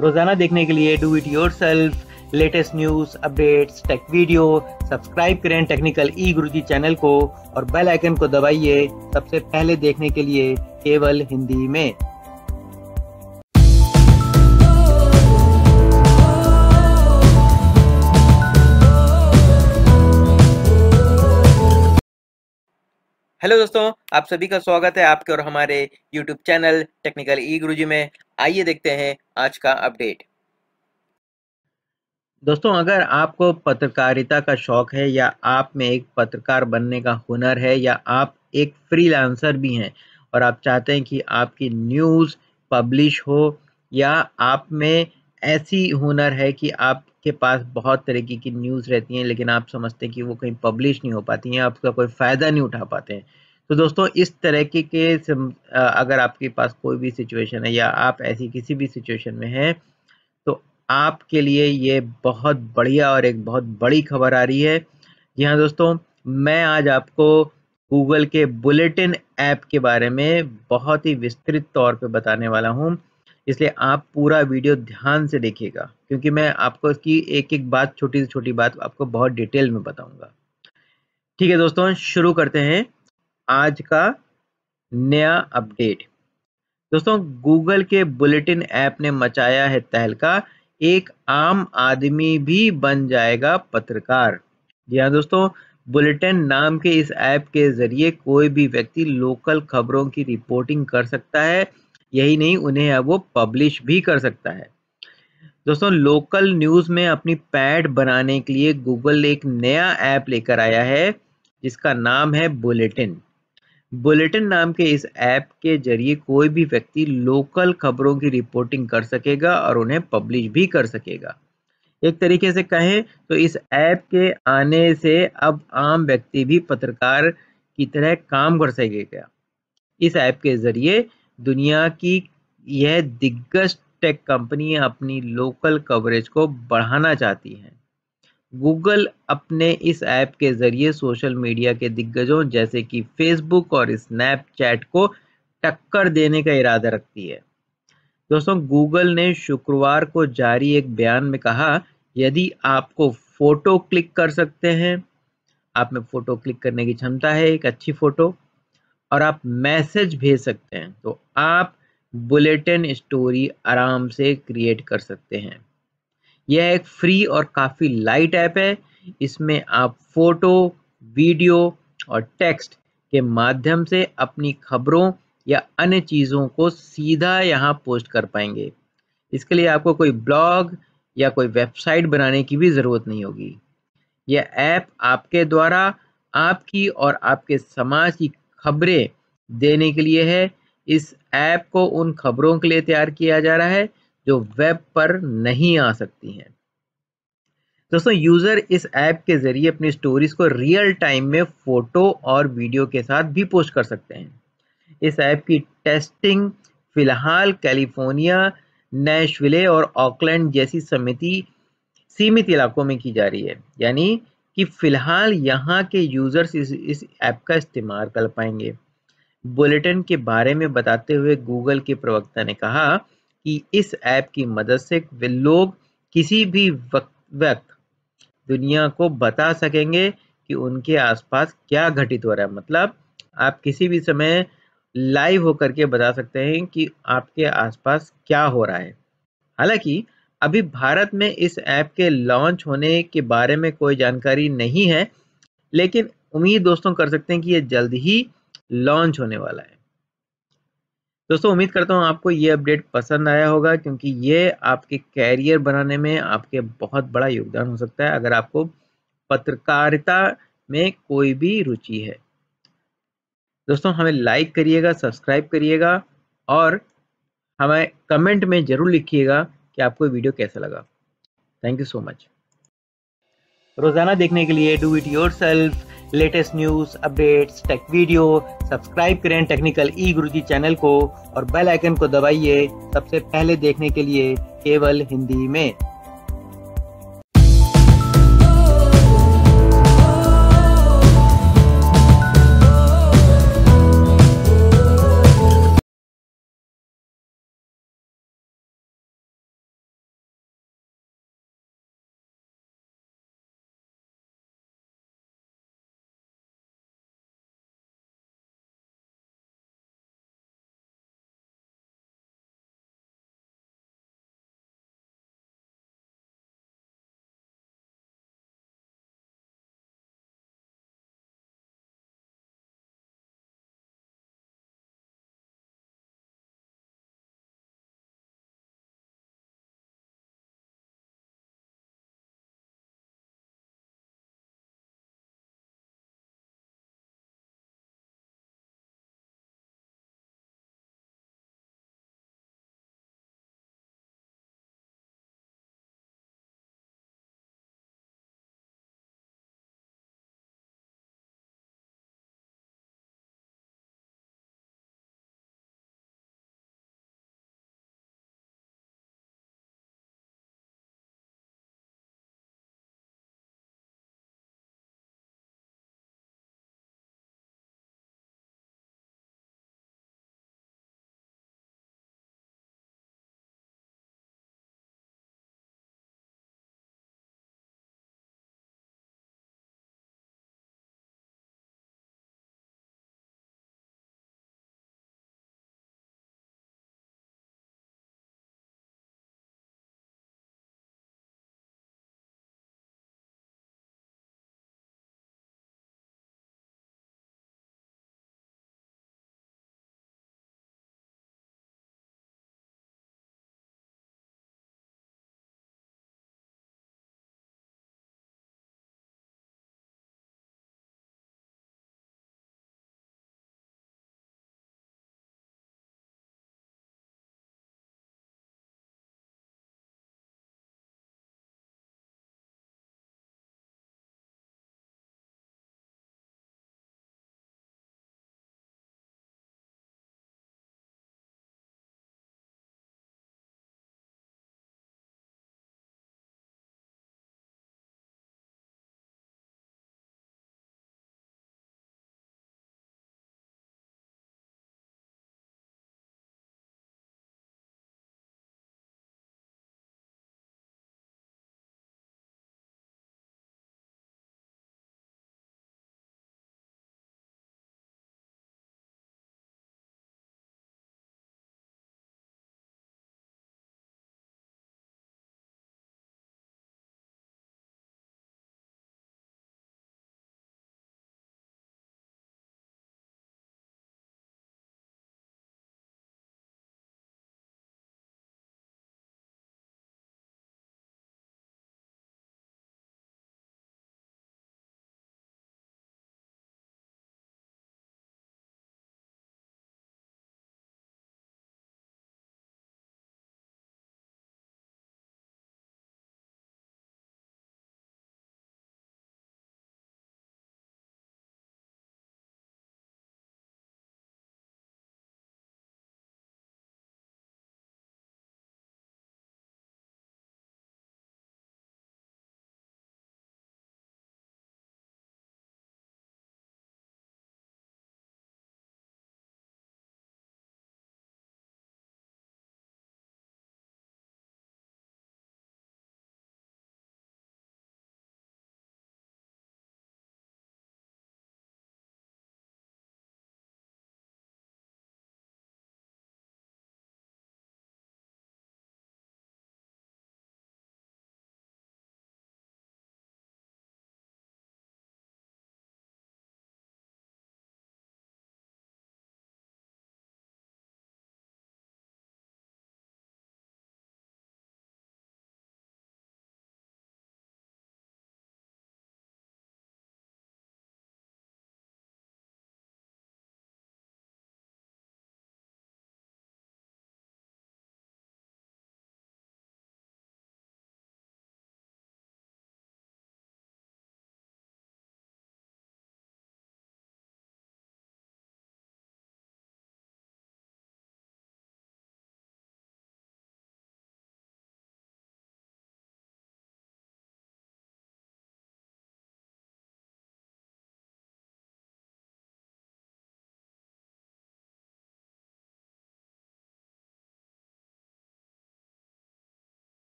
रोजाना देखने के लिए do it yourself latest news updates tech video subscribe करें टेक्निकल ई गुरु चैनल को और बेल आइकन को दबाइए सबसे पहले देखने के लिए केवल हिंदी में हेलो दोस्तों आप सभी का स्वागत है आपके और हमारे YouTube channel technical E Guruji में आइए देखते हैं आज का अपडेट दोस्तों अगर आपको पत्रकारिता का शौक है या आप में एक पत्रकार बनने का हुनर है या आप एक फ्रीलांसर भी हैं और आप चाहते हैं कि आपकी न्यूज़ पब्लिश हो या आप में ऐसी हुनर है कि आप आपके पास बहुत तरीके की न्यूज़ रहती हैं लेकिन आप समझते हैं कि वो कहीं पब्लिश नहीं हो पाती हैं आपका कोई फ़ायदा नहीं उठा पाते हैं तो दोस्तों इस तरह के, के अगर आपके पास कोई भी सिचुएशन है या आप ऐसी किसी भी सिचुएशन में हैं तो आपके लिए ये बहुत बढ़िया और एक बहुत बड़ी खबर आ रही है जी हाँ दोस्तों मैं आज आपको गूगल के बुलेटिन ऐप के बारे में बहुत ही विस्तृत तौर पर बताने वाला हूँ इसलिए आप पूरा वीडियो ध्यान से देखिएगा क्योंकि मैं आपको इसकी एक एक बात छोटी से छोटी बात आपको बहुत डिटेल में बताऊंगा ठीक है दोस्तों शुरू करते हैं आज का नया अपडेट दोस्तों गूगल के बुलेटिन ऐप ने मचाया है तहलका एक आम आदमी भी बन जाएगा पत्रकार जी हाँ दोस्तों बुलेटिन नाम के इस ऐप के जरिए कोई भी व्यक्ति लोकल खबरों की रिपोर्टिंग कर सकता है यही नहीं उन्हें अब वो पब्लिश भी कर सकता है दोस्तों लोकल न्यूज़ में अपनी पैड बनाने के लिए गूगल एक नया ऐप लेकर आया है जिसका नाम है बुलेटिन बुलेटिन नाम के इस ऐप के जरिए कोई भी व्यक्ति लोकल खबरों की रिपोर्टिंग कर सकेगा और उन्हें पब्लिश भी कर सकेगा एक तरीके से कहें तो इस ऐप के आने से अब आम व्यक्ति भी पत्रकार की तरह काम कर सकेगा इस ऐप के ज़रिए दुनिया की यह दिग्गज टेक कंपनी अपनी लोकल कवरेज को बढ़ाना चाहती हैं गूगल अपने इस ऐप के ज़रिए सोशल मीडिया के दिग्गजों जैसे कि फेसबुक और स्नैपचैट को टक्कर देने का इरादा रखती है दोस्तों गूगल ने शुक्रवार को जारी एक बयान में कहा यदि आपको फ़ोटो क्लिक कर सकते हैं आप में फ़ोटो क्लिक करने की क्षमता है एक अच्छी फ़ोटो और आप मैसेज भेज सकते हैं तो आप बुलेटिन स्टोरी आराम से क्रिएट कर सकते हैं यह एक फ्री और काफ़ी लाइट ऐप है इसमें आप फोटो वीडियो और टेक्स्ट के माध्यम से अपनी खबरों या अन्य चीज़ों को सीधा यहाँ पोस्ट कर पाएंगे इसके लिए आपको कोई ब्लॉग या कोई वेबसाइट बनाने की भी ज़रूरत नहीं होगी यह ऐप आपके द्वारा आपकी और आपके समाज की खबरें देने के लिए है इस ऐप को उन खबरों के लिए तैयार किया जा रहा है जो वेब पर नहीं आ सकती हैं दोस्तों यूज़र इस ऐप के ज़रिए अपनी स्टोरीज को रियल टाइम में फ़ोटो और वीडियो के साथ भी पोस्ट कर सकते हैं इस ऐप की टेस्टिंग फ़िलहाल कैलिफोर्निया नैशविले और ऑकलैंड जैसी समिति सीमित इलाकों में की जा रही है यानी कि फ़िलहाल यहाँ के यूज़र्स इस इस ऐप का इस्तेमाल कर पाएंगे बुलेटिन के बारे में बताते हुए गूगल के प्रवक्ता ने कहा कि इस ऐप की मदद से वे लोग किसी भी वक्त वक्त दुनिया को बता सकेंगे कि उनके आसपास क्या घटित हो रहा है मतलब आप किसी भी समय लाइव होकर के बता सकते हैं कि आपके आसपास क्या हो रहा है हालांकि अभी भारत में इस ऐप के लॉन्च होने के बारे में कोई जानकारी नहीं है लेकिन उम्मीद दोस्तों कर सकते हैं कि ये जल्द ही लॉन्च होने वाला है दोस्तों उम्मीद करता हूँ आपको ये अपडेट पसंद आया होगा क्योंकि ये आपके कैरियर बनाने में आपके बहुत बड़ा योगदान हो सकता है अगर आपको पत्रकारिता में कोई भी रुचि है दोस्तों हमें लाइक करिएगा सब्सक्राइब करिएगा और हमें कमेंट में ज़रूर लिखिएगा कि आपको वीडियो कैसा लगा थैंक यू सो मच रोजाना देखने के लिए do it yourself latest news updates tech video subscribe करें टेक्निकल ई गुरुजी चैनल को और बेल आइकन को दबाइए सबसे पहले देखने के लिए केवल हिंदी में